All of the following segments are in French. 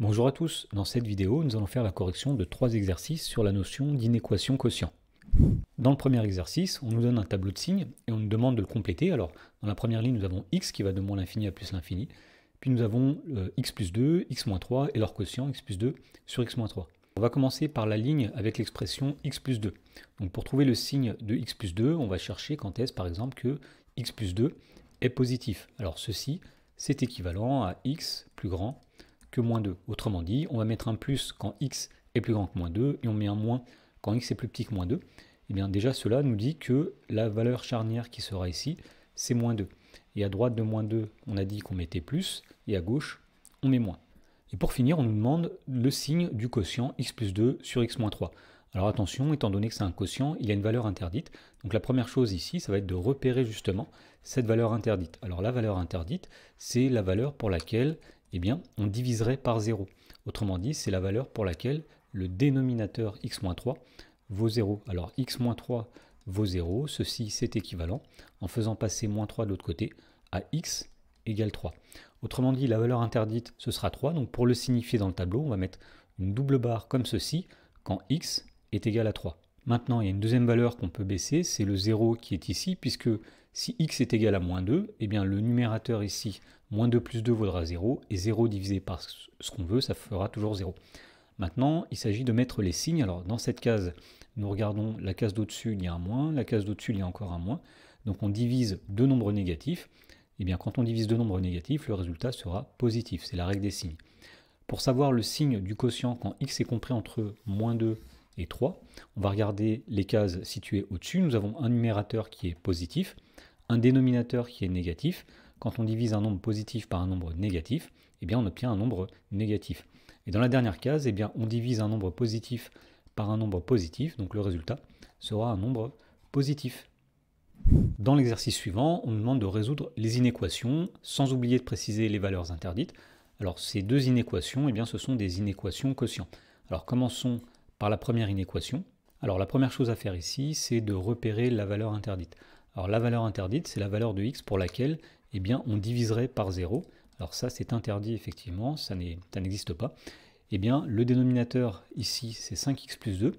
Bonjour à tous, dans cette vidéo nous allons faire la correction de trois exercices sur la notion d'inéquation quotient. Dans le premier exercice, on nous donne un tableau de signes et on nous demande de le compléter. Alors dans la première ligne nous avons x qui va de moins l'infini à plus l'infini, puis nous avons euh, x plus 2, x moins 3 et leur quotient x plus 2 sur x moins 3. On va commencer par la ligne avec l'expression x plus 2. Donc pour trouver le signe de x plus 2, on va chercher quand est-ce par exemple que x plus 2 est positif. Alors ceci, c'est équivalent à x plus grand que moins 2. Autrement dit, on va mettre un plus quand x est plus grand que moins 2 et on met un moins quand x est plus petit que moins 2. Et eh bien déjà cela nous dit que la valeur charnière qui sera ici, c'est moins 2. Et à droite de moins 2, on a dit qu'on mettait plus, et à gauche, on met moins. Et pour finir, on nous demande le signe du quotient x plus 2 sur x moins 3. Alors attention, étant donné que c'est un quotient, il y a une valeur interdite. Donc la première chose ici, ça va être de repérer justement cette valeur interdite. Alors la valeur interdite, c'est la valeur pour laquelle eh bien, on diviserait par 0. Autrement dit, c'est la valeur pour laquelle le dénominateur x-3 vaut 0. Alors x-3 vaut 0, ceci c'est équivalent, en faisant passer moins 3 de l'autre côté, à x égale 3. Autrement dit, la valeur interdite, ce sera 3. Donc pour le signifier dans le tableau, on va mettre une double barre comme ceci, quand x est égal à 3. Maintenant, il y a une deuxième valeur qu'on peut baisser, c'est le 0 qui est ici, puisque si x est égal à moins 2, eh bien le numérateur ici, moins 2 plus 2 vaudra 0, et 0 divisé par ce qu'on veut, ça fera toujours 0. Maintenant, il s'agit de mettre les signes. Alors dans cette case, nous regardons la case d'au-dessus, il y a un moins, la case d'au-dessus, il y a encore un moins. Donc on divise deux nombres négatifs. eh bien quand on divise deux nombres négatifs, le résultat sera positif. C'est la règle des signes. Pour savoir le signe du quotient quand x est compris entre moins 2 et 3, on va regarder les cases situées au-dessus. Nous avons un numérateur qui est positif un dénominateur qui est négatif. Quand on divise un nombre positif par un nombre négatif, eh bien on obtient un nombre négatif. Et dans la dernière case, eh bien on divise un nombre positif par un nombre positif, donc le résultat sera un nombre positif. Dans l'exercice suivant, on nous demande de résoudre les inéquations, sans oublier de préciser les valeurs interdites. Alors ces deux inéquations, eh bien, ce sont des inéquations quotients. Alors commençons par la première inéquation. Alors la première chose à faire ici, c'est de repérer la valeur interdite. Alors la valeur interdite, c'est la valeur de x pour laquelle eh bien, on diviserait par 0. Alors ça, c'est interdit effectivement, ça n'existe pas. Eh bien, le dénominateur ici, c'est 5x plus 2.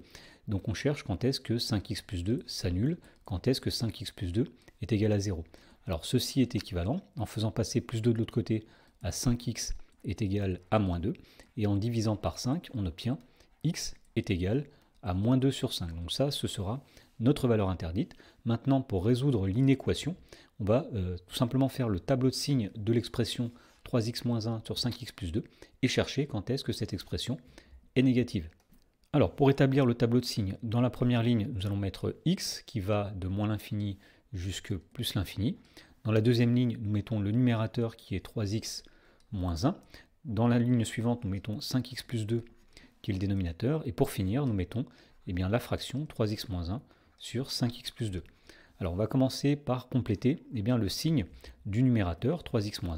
Donc on cherche quand est-ce que 5x plus 2 s'annule, quand est-ce que 5x plus 2 est égal à 0. Alors ceci est équivalent en faisant passer plus 2 de l'autre côté à 5x est égal à moins 2. Et en divisant par 5, on obtient x est égal à moins 2 sur 5. Donc ça, ce sera notre valeur interdite. Maintenant, pour résoudre l'inéquation, on va euh, tout simplement faire le tableau de signes de l'expression 3x-1 sur 5x plus 2 et chercher quand est-ce que cette expression est négative. Alors, pour établir le tableau de signes, dans la première ligne, nous allons mettre x qui va de moins l'infini jusque plus l'infini. Dans la deuxième ligne, nous mettons le numérateur qui est 3x moins 1. Dans la ligne suivante, nous mettons 5x plus 2 qui est le dénominateur. Et pour finir, nous mettons eh bien, la fraction 3x 1 sur 5x plus 2. Alors on va commencer par compléter eh bien, le signe du numérateur 3x-1. moins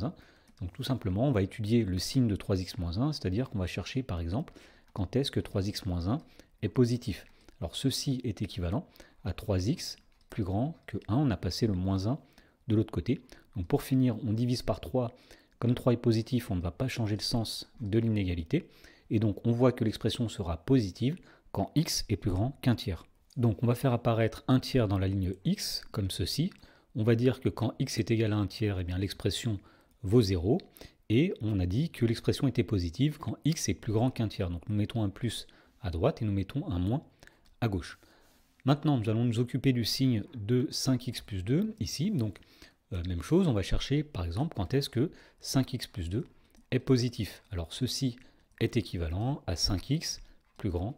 Donc tout simplement, on va étudier le signe de 3x-1, moins c'est-à-dire qu'on va chercher par exemple quand est-ce que 3x-1 moins est positif. Alors ceci est équivalent à 3x plus grand que 1, on a passé le moins 1 de l'autre côté. Donc pour finir, on divise par 3. Comme 3 est positif, on ne va pas changer le sens de l'inégalité. Et donc on voit que l'expression sera positive quand x est plus grand qu'un tiers. Donc on va faire apparaître un tiers dans la ligne x, comme ceci. On va dire que quand x est égal à un tiers, eh bien l'expression vaut 0. Et on a dit que l'expression était positive quand x est plus grand qu'un tiers. Donc nous mettons un plus à droite et nous mettons un moins à gauche. Maintenant, nous allons nous occuper du signe de 5x plus 2, ici. Donc euh, même chose, on va chercher par exemple quand est-ce que 5x plus 2 est positif. Alors ceci est équivalent à 5x plus grand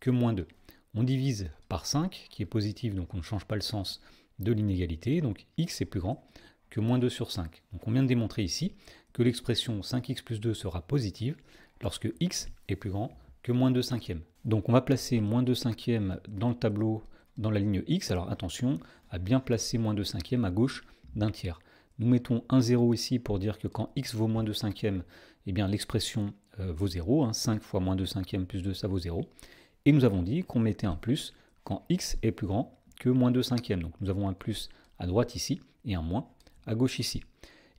que moins 2. On divise par 5, qui est positive, donc on ne change pas le sens de l'inégalité. Donc x est plus grand que moins 2 sur 5. Donc on vient de démontrer ici que l'expression 5x plus 2 sera positive lorsque x est plus grand que moins 2 cinquièmes. Donc on va placer moins 2 cinquièmes dans le tableau, dans la ligne x. Alors attention à bien placer moins 2 cinquièmes à gauche d'un tiers. Nous mettons un 0 ici pour dire que quand x vaut moins 2 cinquièmes, eh l'expression euh, vaut 0. 5 hein. fois moins 2 cinquièmes plus 2, ça vaut 0. Et nous avons dit qu'on mettait un plus quand x est plus grand que moins 2 cinquièmes. Donc nous avons un plus à droite ici et un moins à gauche ici.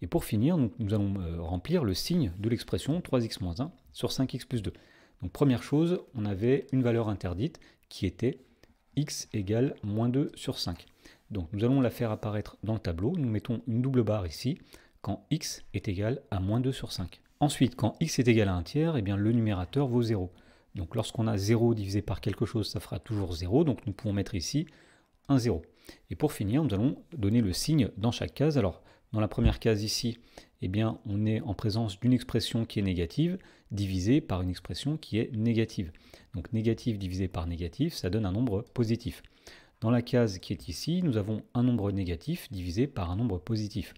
Et pour finir, nous allons euh, remplir le signe de l'expression 3x-1 moins sur 5x plus 2. Donc première chose, on avait une valeur interdite qui était x égale moins 2 sur 5. Donc nous allons la faire apparaître dans le tableau. Nous mettons une double barre ici quand x est égal à moins 2 sur 5. Ensuite, quand x est égal à 1 tiers, eh bien, le numérateur vaut 0. Donc lorsqu'on a 0 divisé par quelque chose, ça fera toujours 0, donc nous pouvons mettre ici un 0. Et pour finir, nous allons donner le signe dans chaque case. Alors, dans la première case ici, eh bien, on est en présence d'une expression qui est négative, divisée par une expression qui est négative. Donc négatif divisé par négatif, ça donne un nombre positif. Dans la case qui est ici, nous avons un nombre négatif divisé par un nombre positif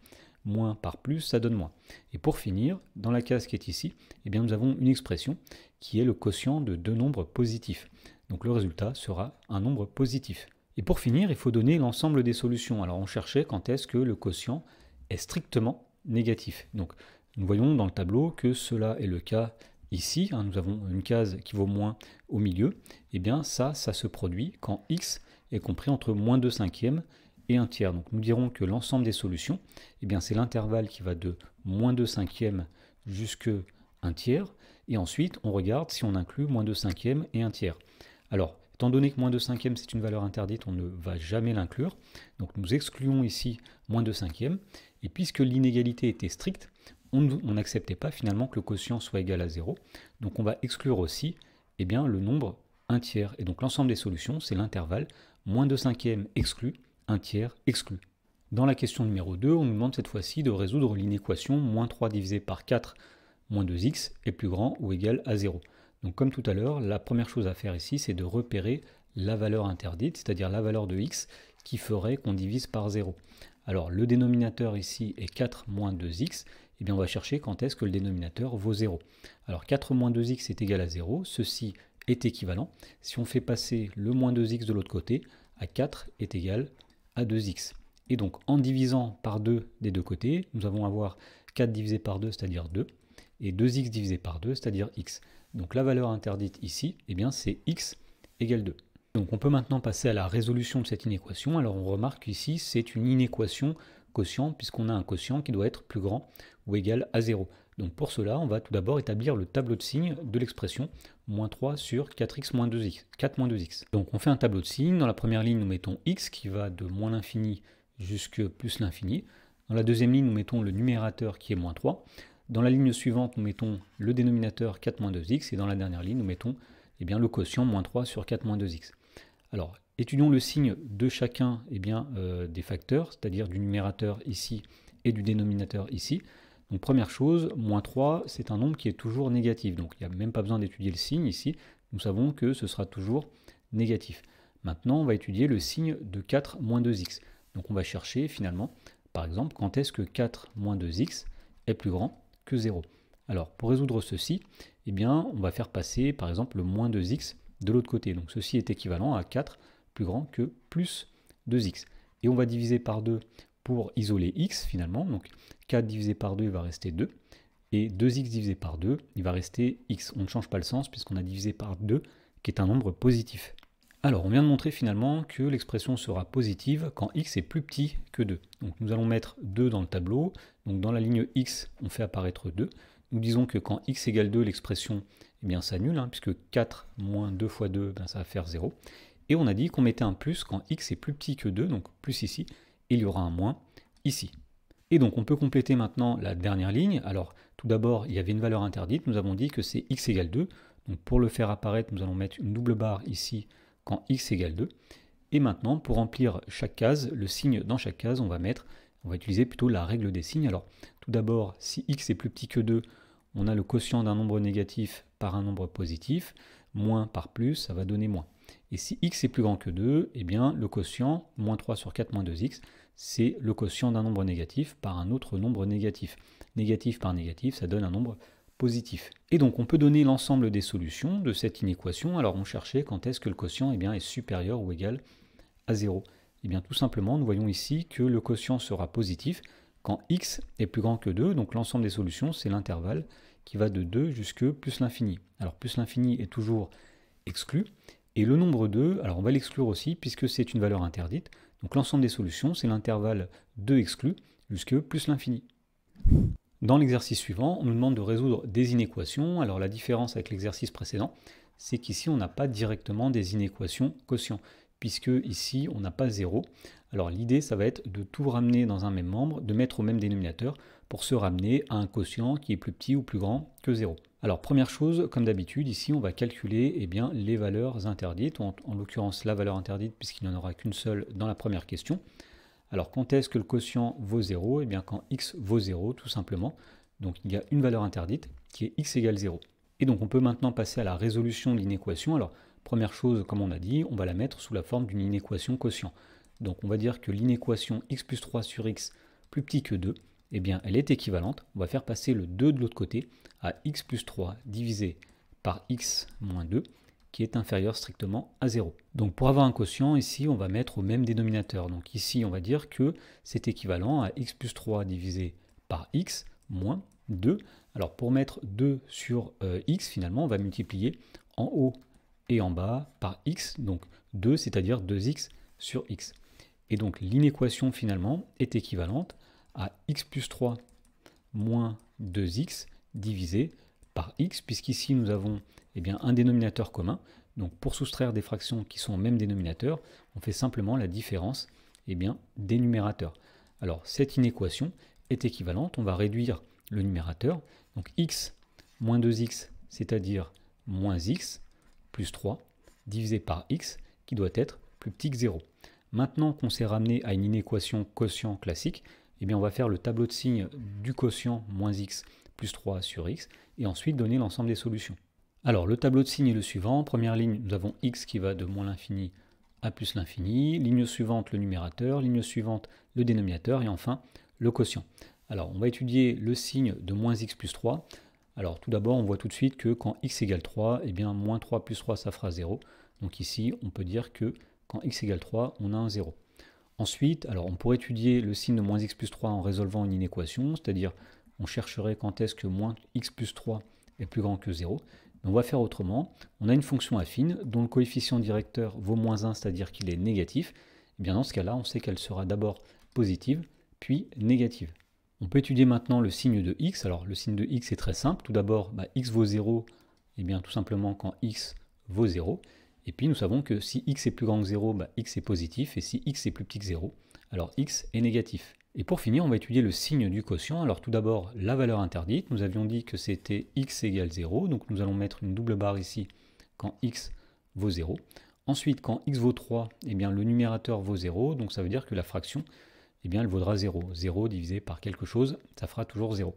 moins par plus, ça donne moins. Et pour finir, dans la case qui est ici, eh bien, nous avons une expression qui est le quotient de deux nombres positifs. Donc le résultat sera un nombre positif. Et pour finir, il faut donner l'ensemble des solutions. Alors on cherchait quand est-ce que le quotient est strictement négatif. Donc nous voyons dans le tableau que cela est le cas ici. Hein. nous avons une case qui vaut moins au milieu. Et eh bien ça, ça se produit quand x est compris entre moins 2 cinquièmes et un tiers. Donc nous dirons que l'ensemble des solutions, eh bien c'est l'intervalle qui va de moins 2 cinquièmes jusqu'à un tiers. Et ensuite, on regarde si on inclut moins 2 cinquième et un tiers. Alors, étant donné que moins 2 cinquième, c'est une valeur interdite, on ne va jamais l'inclure. Donc nous excluons ici moins 2 cinquièmes. Et puisque l'inégalité était stricte, on n'acceptait pas finalement que le quotient soit égal à 0. Donc on va exclure aussi eh bien, le nombre un tiers. Et donc l'ensemble des solutions, c'est l'intervalle moins 2 cinquièmes exclu un tiers exclu. Dans la question numéro 2, on nous demande cette fois-ci de résoudre l'inéquation moins 3 divisé par 4 moins 2x est plus grand ou égal à 0. Donc comme tout à l'heure, la première chose à faire ici, c'est de repérer la valeur interdite, c'est-à-dire la valeur de x qui ferait qu'on divise par 0. Alors le dénominateur ici est 4 moins 2x, et eh bien on va chercher quand est-ce que le dénominateur vaut 0. Alors 4 moins 2x est égal à 0, ceci est équivalent. Si on fait passer le moins 2x de l'autre côté, à 4 est égal à 2x. Et donc en divisant par 2 des deux côtés, nous allons avoir 4 divisé par 2, c'est-à-dire 2, et 2x divisé par 2, c'est-à-dire x. Donc la valeur interdite ici, et eh bien c'est x égale 2. Donc on peut maintenant passer à la résolution de cette inéquation. Alors on remarque ici, c'est une inéquation quotient puisqu'on a un quotient qui doit être plus grand ou égal à 0. Donc pour cela, on va tout d'abord établir le tableau de signes de l'expression moins 3 sur 4x moins 2x, 4 2x. Donc on fait un tableau de signes. Dans la première ligne, nous mettons x qui va de moins l'infini jusque plus l'infini. Dans la deuxième ligne, nous mettons le numérateur qui est moins 3. Dans la ligne suivante, nous mettons le dénominateur 4 moins 2x. Et dans la dernière ligne, nous mettons eh bien, le quotient moins 3 sur 4 moins 2x. Alors, étudions le signe de chacun eh bien, euh, des facteurs, c'est-à-dire du numérateur ici et du dénominateur ici. Donc première chose, moins 3, c'est un nombre qui est toujours négatif. Donc il n'y a même pas besoin d'étudier le signe ici. Nous savons que ce sera toujours négatif. Maintenant, on va étudier le signe de 4 moins 2x. Donc on va chercher finalement, par exemple, quand est-ce que 4 moins 2x est plus grand que 0. Alors pour résoudre ceci, eh bien, on va faire passer par exemple le moins 2x de l'autre côté. Donc ceci est équivalent à 4 plus grand que plus 2x. Et on va diviser par 2 pour isoler x finalement. Donc 4 divisé par 2 va rester 2. Et 2x divisé par 2, il va rester x. On ne change pas le sens puisqu'on a divisé par 2 qui est un nombre positif. Alors on vient de montrer finalement que l'expression sera positive quand x est plus petit que 2. Donc nous allons mettre 2 dans le tableau. Donc dans la ligne x, on fait apparaître 2. Nous disons que quand x égale 2, l'expression eh bien s'annule, hein, puisque 4 moins 2 fois 2, ben, ça va faire 0. Et on a dit qu'on mettait un plus quand x est plus petit que 2, donc plus ici, il y aura un moins ici. Et donc on peut compléter maintenant la dernière ligne. Alors tout d'abord, il y avait une valeur interdite, nous avons dit que c'est x égale 2. Donc pour le faire apparaître, nous allons mettre une double barre ici quand x égale 2. Et maintenant, pour remplir chaque case, le signe dans chaque case, on va mettre, on va utiliser plutôt la règle des signes. Alors tout d'abord, si x est plus petit que 2, on a le quotient d'un nombre négatif par un nombre positif, moins par plus, ça va donner moins. Et si x est plus grand que 2, eh bien le quotient, moins 3 sur 4 moins 2x, c'est le quotient d'un nombre négatif par un autre nombre négatif. Négatif par négatif, ça donne un nombre positif. Et donc on peut donner l'ensemble des solutions de cette inéquation. Alors on cherchait quand est-ce que le quotient eh bien, est supérieur ou égal à 0. Et eh bien tout simplement, nous voyons ici que le quotient sera positif quand x est plus grand que 2, donc l'ensemble des solutions, c'est l'intervalle qui va de 2 jusque plus l'infini. Alors plus l'infini est toujours exclu, et le nombre 2, alors on va l'exclure aussi puisque c'est une valeur interdite, donc l'ensemble des solutions, c'est l'intervalle 2 exclu jusque plus l'infini. Dans l'exercice suivant, on nous demande de résoudre des inéquations. Alors la différence avec l'exercice précédent, c'est qu'ici on n'a pas directement des inéquations quotients, puisque ici on n'a pas 0. Alors l'idée, ça va être de tout ramener dans un même membre, de mettre au même dénominateur pour se ramener à un quotient qui est plus petit ou plus grand que 0. Alors première chose, comme d'habitude, ici on va calculer eh bien, les valeurs interdites, en, en l'occurrence la valeur interdite puisqu'il n'y en aura qu'une seule dans la première question. Alors quand est-ce que le quotient vaut 0 Eh bien quand x vaut 0 tout simplement. Donc il y a une valeur interdite qui est x égale 0. Et donc on peut maintenant passer à la résolution de l'inéquation. Alors première chose, comme on a dit, on va la mettre sous la forme d'une inéquation quotient. Donc on va dire que l'inéquation x plus 3 sur x plus petit que 2 eh bien, elle est équivalente. On va faire passer le 2 de l'autre côté à x plus 3 divisé par x moins 2, qui est inférieur strictement à 0. Donc pour avoir un quotient, ici, on va mettre au même dénominateur. Donc ici, on va dire que c'est équivalent à x plus 3 divisé par x moins 2. Alors pour mettre 2 sur euh, x, finalement, on va multiplier en haut et en bas par x, donc 2, c'est-à-dire 2x sur x. Et donc l'inéquation, finalement, est équivalente à x plus 3 moins 2x divisé par x, puisqu'ici nous avons eh bien, un dénominateur commun. Donc pour soustraire des fractions qui sont au même dénominateur, on fait simplement la différence eh bien, des numérateurs. Alors cette inéquation est équivalente, on va réduire le numérateur. Donc x moins 2x, c'est-à-dire moins x, plus 3, divisé par x, qui doit être plus petit que 0. Maintenant qu'on s'est ramené à une inéquation quotient classique, eh bien on va faire le tableau de signes du quotient moins x plus 3 sur x, et ensuite donner l'ensemble des solutions. Alors le tableau de signes est le suivant. première ligne, nous avons x qui va de moins l'infini à plus l'infini. Ligne suivante, le numérateur. Ligne suivante, le dénominateur. Et enfin, le quotient. Alors on va étudier le signe de moins x plus 3. Alors tout d'abord, on voit tout de suite que quand x égale 3, eh bien moins 3 plus 3, ça fera 0. Donc ici, on peut dire que quand x égale 3, on a un 0. Ensuite, alors on pourrait étudier le signe de moins x plus 3 en résolvant une inéquation, c'est-à-dire on chercherait quand est-ce que moins x plus 3 est plus grand que 0. on va faire autrement. On a une fonction affine dont le coefficient directeur vaut moins 1, c'est-à-dire qu'il est négatif. Et eh bien dans ce cas-là, on sait qu'elle sera d'abord positive, puis négative. On peut étudier maintenant le signe de x. Alors le signe de x est très simple. Tout d'abord, bah, x vaut 0, et eh bien tout simplement quand x vaut 0. Et puis nous savons que si x est plus grand que 0, bah, x est positif, et si x est plus petit que 0, alors x est négatif. Et pour finir, on va étudier le signe du quotient. Alors tout d'abord, la valeur interdite. Nous avions dit que c'était x égale 0, donc nous allons mettre une double barre ici quand x vaut 0. Ensuite, quand x vaut 3, eh bien, le numérateur vaut 0, donc ça veut dire que la fraction, eh bien, elle vaudra 0. 0 divisé par quelque chose, ça fera toujours 0.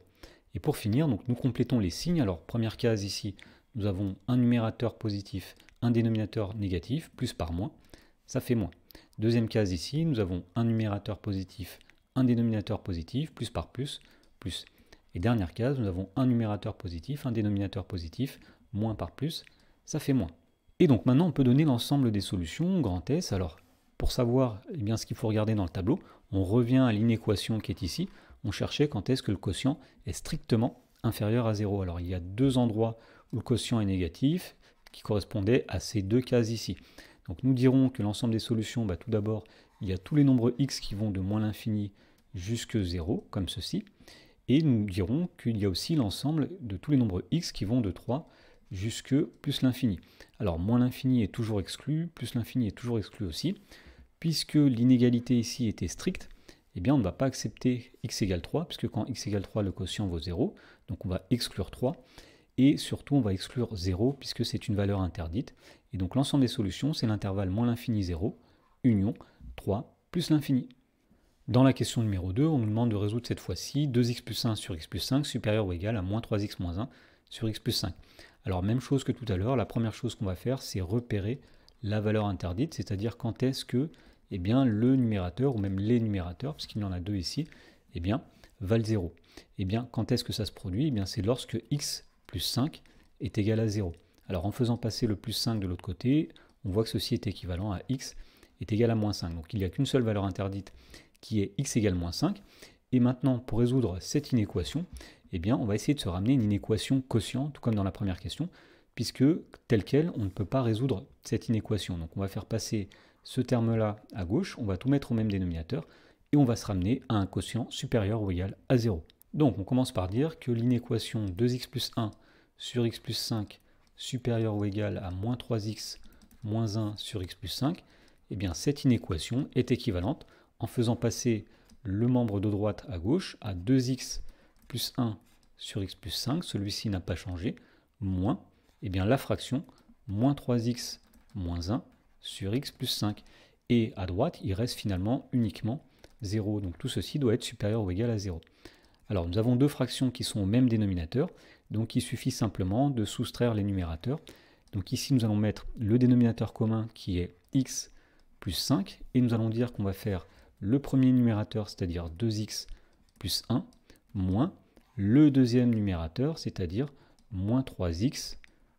Et pour finir, nous complétons les signes. Alors première case ici, nous avons un numérateur positif, un dénominateur négatif, plus par moins, ça fait moins. Deuxième case ici, nous avons un numérateur positif, un dénominateur positif, plus par plus, plus. Et dernière case, nous avons un numérateur positif, un dénominateur positif, moins par plus, ça fait moins. Et donc maintenant, on peut donner l'ensemble des solutions, grand S. Alors, pour savoir eh bien, ce qu'il faut regarder dans le tableau, on revient à l'inéquation qui est ici. On cherchait quand est-ce que le quotient est strictement inférieur à 0. Alors, il y a deux endroits où le quotient est négatif, qui correspondait à ces deux cases ici. Donc nous dirons que l'ensemble des solutions, bah, tout d'abord, il y a tous les nombres x qui vont de moins l'infini jusque 0, comme ceci. Et nous dirons qu'il y a aussi l'ensemble de tous les nombres x qui vont de 3 jusque plus l'infini. Alors moins l'infini est toujours exclu, plus l'infini est toujours exclu aussi. Puisque l'inégalité ici était stricte, eh bien on ne va pas accepter x égale 3, puisque quand x égale 3, le quotient vaut 0, donc on va exclure 3 et surtout on va exclure 0 puisque c'est une valeur interdite. Et donc l'ensemble des solutions, c'est l'intervalle moins l'infini 0, union 3 plus l'infini. Dans la question numéro 2, on nous demande de résoudre cette fois-ci 2x plus 1 sur x plus 5 supérieur ou égal à moins 3x moins 1 sur x plus 5. Alors même chose que tout à l'heure, la première chose qu'on va faire, c'est repérer la valeur interdite, c'est-à-dire quand est-ce que eh bien, le numérateur, ou même les numérateurs, puisqu'il y en a deux ici, eh bien, valent 0. et eh bien, quand est-ce que ça se produit eh bien, C'est lorsque x 5 est égal à 0. Alors en faisant passer le plus 5 de l'autre côté, on voit que ceci est équivalent à x est égal à moins 5. Donc il n'y a qu'une seule valeur interdite qui est x égale moins 5. Et maintenant, pour résoudre cette inéquation, eh bien, on va essayer de se ramener une inéquation quotient tout comme dans la première question, puisque tel quel, on ne peut pas résoudre cette inéquation. Donc on va faire passer ce terme-là à gauche, on va tout mettre au même dénominateur, et on va se ramener à un quotient supérieur ou égal à 0. Donc on commence par dire que l'inéquation 2x plus 1 sur x plus 5 supérieur ou égal à moins 3x moins 1 sur x plus 5, eh bien cette inéquation est équivalente en faisant passer le membre de droite à gauche à 2x plus 1 sur x plus 5, celui-ci n'a pas changé, moins eh bien, la fraction moins 3x moins 1 sur x plus 5. Et à droite, il reste finalement uniquement 0, donc tout ceci doit être supérieur ou égal à 0. Alors nous avons deux fractions qui sont au même dénominateur, donc il suffit simplement de soustraire les numérateurs. Donc ici nous allons mettre le dénominateur commun qui est x plus 5, et nous allons dire qu'on va faire le premier numérateur, c'est-à-dire 2x plus 1, moins le deuxième numérateur, c'est-à-dire moins 3x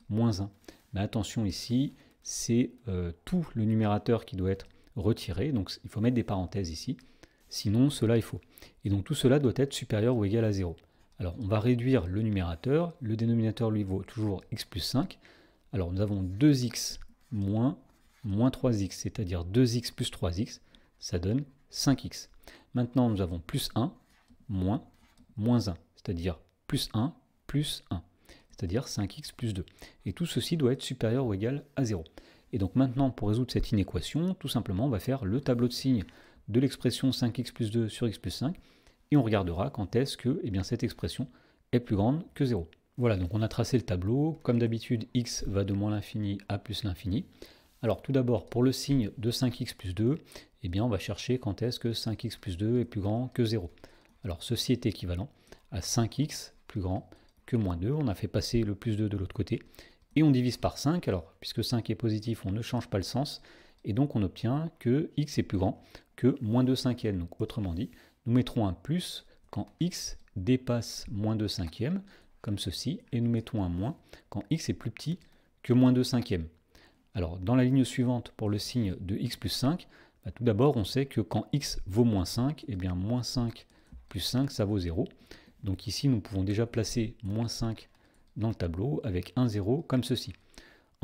moins 1. Mais attention ici, c'est euh, tout le numérateur qui doit être retiré, donc il faut mettre des parenthèses ici. Sinon, cela est faux. Et donc tout cela doit être supérieur ou égal à 0. Alors on va réduire le numérateur. Le dénominateur lui vaut toujours x plus 5. Alors nous avons 2x moins, moins 3x, c'est-à-dire 2x plus 3x, ça donne 5x. Maintenant nous avons plus 1, moins, moins 1, c'est-à-dire plus 1, plus 1, c'est-à-dire 5x plus 2. Et tout ceci doit être supérieur ou égal à 0. Et donc maintenant, pour résoudre cette inéquation, tout simplement, on va faire le tableau de signes de l'expression 5x plus 2 sur x plus 5, et on regardera quand est-ce que eh bien, cette expression est plus grande que 0. Voilà, donc on a tracé le tableau. Comme d'habitude, x va de moins l'infini à plus l'infini. Alors tout d'abord, pour le signe de 5x plus 2, eh bien, on va chercher quand est-ce que 5x plus 2 est plus grand que 0. Alors ceci est équivalent à 5x plus grand que moins 2. On a fait passer le plus 2 de l'autre côté. Et on divise par 5. Alors, puisque 5 est positif, on ne change pas le sens. Et donc on obtient que x est plus grand que moins 2 cinquièmes. Donc autrement dit, nous mettrons un plus quand x dépasse moins 2 cinquièmes, comme ceci, et nous mettons un moins quand x est plus petit que moins 2 cinquièmes. Alors dans la ligne suivante, pour le signe de x plus 5, bah, tout d'abord on sait que quand x vaut moins 5, et eh bien moins 5 plus 5, ça vaut 0. Donc ici, nous pouvons déjà placer moins 5 dans le tableau avec un 0 comme ceci.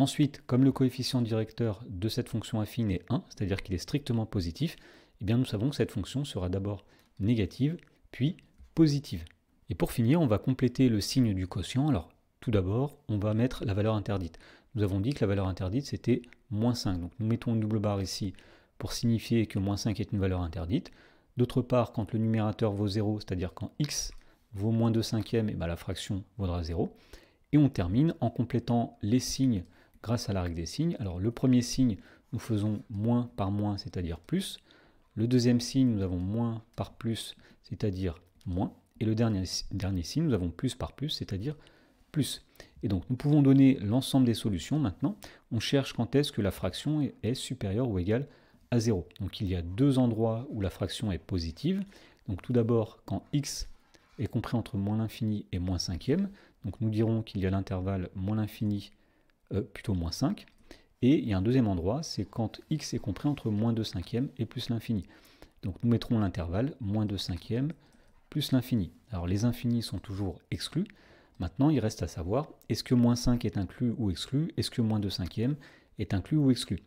Ensuite, comme le coefficient directeur de cette fonction affine est 1, c'est-à-dire qu'il est strictement positif, eh bien nous savons que cette fonction sera d'abord négative, puis positive. Et pour finir, on va compléter le signe du quotient. Alors, tout d'abord, on va mettre la valeur interdite. Nous avons dit que la valeur interdite, c'était moins 5. Donc nous mettons une double barre ici pour signifier que moins 5 est une valeur interdite. D'autre part, quand le numérateur vaut 0, c'est-à-dire quand x vaut moins 2 cinquièmes, eh ben, la fraction vaudra 0. Et on termine en complétant les signes grâce à la règle des signes. Alors le premier signe, nous faisons moins par moins, c'est-à-dire plus. Le deuxième signe, nous avons moins par plus, c'est-à-dire moins. Et le dernier, dernier signe, nous avons plus par plus, c'est-à-dire plus. Et donc nous pouvons donner l'ensemble des solutions maintenant. On cherche quand est-ce que la fraction est, supérieure ou égale à 0. Donc il y a deux endroits où la fraction est positive. Donc tout d'abord quand x est compris entre moins l'infini et moins cinquième. Donc nous dirons qu'il y a l'intervalle moins l'infini euh, plutôt moins 5. Et il y a un deuxième endroit, c'est quand x est compris entre moins 2 cinquièmes et plus l'infini. Donc nous mettrons l'intervalle moins 2 cinquièmes plus l'infini. Alors les infinis sont toujours exclus. Maintenant, il reste à savoir, est-ce que moins 5 est inclus ou exclu Est-ce que moins 2 cinquièmes est inclus ou exclu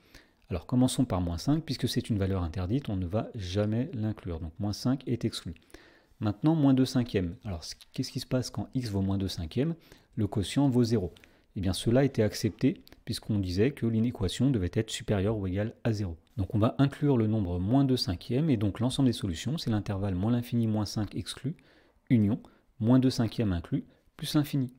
Alors commençons par moins 5, puisque c'est une valeur interdite, on ne va jamais l'inclure. Donc moins 5 est exclu. Maintenant, moins 2 cinquièmes. Alors qu'est-ce qui se passe quand x vaut moins 2 cinquièmes Le quotient vaut 0 eh bien cela était accepté puisqu'on disait que l'inéquation devait être supérieure ou égale à 0. Donc on va inclure le nombre moins 2 cinquièmes et donc l'ensemble des solutions, c'est l'intervalle moins l'infini moins 5 exclu, union, moins 2 cinquièmes inclus, plus l'infini.